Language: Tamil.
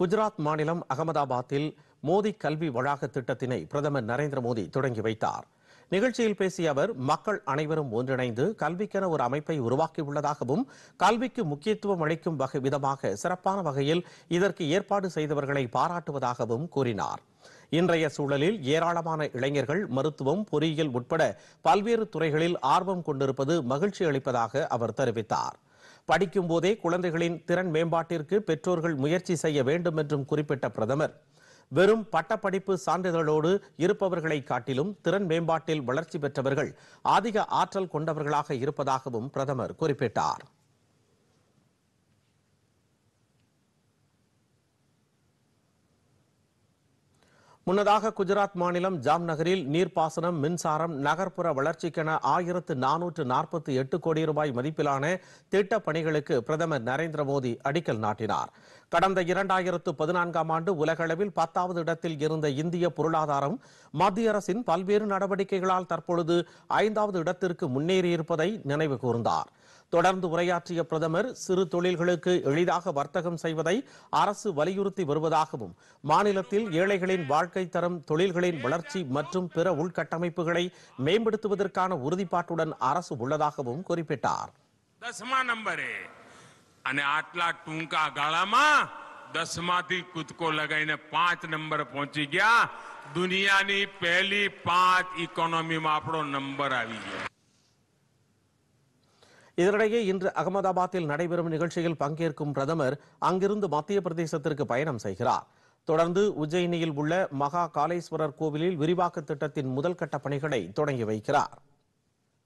குஜராத் மாநிலம் அகமதாபாத்தில் மோடி கல்வி வளாக திட்டத்தினை பிரதமர் நரேந்திர மோடி தொடங்கி வைத்தார் நிகழ்ச்சியில் பேசிய அவர் மக்கள் அனைவரும் ஒன்றிணைந்து கல்விக்கென ஒரு அமைப்பை உருவாக்கியுள்ளதாகவும் கல்விக்கு முக்கியத்துவம் அளிக்கும் வகை விதமாக சிறப்பான வகையில் இதற்கு ஏற்பாடு செய்தவர்களை பாராட்டுவதாகவும் கூறினார் இன்றைய சூழலில் ஏராளமான இளைஞர்கள் மருத்துவம் பொறியியல் உட்பட பல்வேறு துறைகளில் ஆர்வம் கொண்டிருப்பது மகிழ்ச்சி அளிப்பதாக அவர் தெரிவித்தார் படிக்கும் போதே குழந்தைகளின் திறன் மேம்பாட்டிற்கு பெற்றோர்கள் முயற்சி செய்ய வேண்டும் என்றும் குறிப்பிட்ட பிரதமர் வெறும் பட்டப்படிப்பு சான்றிதழோடு இருப்பவர்களை காட்டிலும் திறன் மேம்பாட்டில் வளர்ச்சி பெற்றவர்கள் அதிக ஆற்றல் கொண்டவர்களாக இருப்பதாகவும் பிரதமர் குறிப்பிட்டார் முன்னதாக குஜராத் மாநிலம் ஜாம்நகரில் நீர்ப்பாசனம் மின்சாரம் நகர்ப்புற வளர்ச்சிக்கென ஆயிரத்து நானூற்று நாற்பத்தி எட்டு கோடி ரூபாய் மதிப்பிலான திட்டப் பணிகளுக்கு பிரதமர் நரேந்திர மோடி அடிக்கல் நாட்டினார் கடந்த இரண்டாயிரத்து பதினான்காம் ஆண்டு உலகளவில் பத்தாவது இடத்தில் இருந்த இந்திய பொருளாதாரம் மத்திய அரசின் பல்வேறு நடவடிக்கைகளால் தற்பொழுது ஐந்தாவது இடத்திற்கு முன்னேறியிருப்பதை நினைவு கூர்ந்தார் தொடர்ந்து உரையாற்றிய பிரதமர் சிறு தொழில்களுக்கு எளிதாக வர்த்தகம் செய்வதை அரசு வலியுறுத்தி வருவதாகவும் மாநிலத்தில் ஏழைகளின் வாழ்க்கை தரம் தொழில்களின் வளர்ச்சி மற்றும் பிற உள்கட்டமைப்புகளை மேம்படுத்துவதற்கான உறுதிப்பாட்டுடன் அரசு உள்ளதாகவும் குறிப்பிட்டார் દસમા નંબરે અને આટલા ટૂંકા ગાળામાં દસમાંથી કૂદકો લગાવીને પાંચ નંબર પહોંચી ગયા દુનિયાની પહેલી પાંચ ઇકોનોમીમાં આપણો નંબર આવી ગયો இதனிடையே இன்று அகமதாபாத்தில் நடைபெறும் நிகழ்ச்சியில் பங்கேற்கும் பிரதமர் அங்கிருந்து மத்திய பிரதேசத்திற்கு பயணம் செய்கிறார் தொடர்ந்து உஜ்ஜயினியில் உள்ள மகா காளேஸ்வரர் கோவிலில் விரிவாக்க திட்டத்தின் முதல்கட்ட பணிகளை தொடங்கி வைக்கிறார்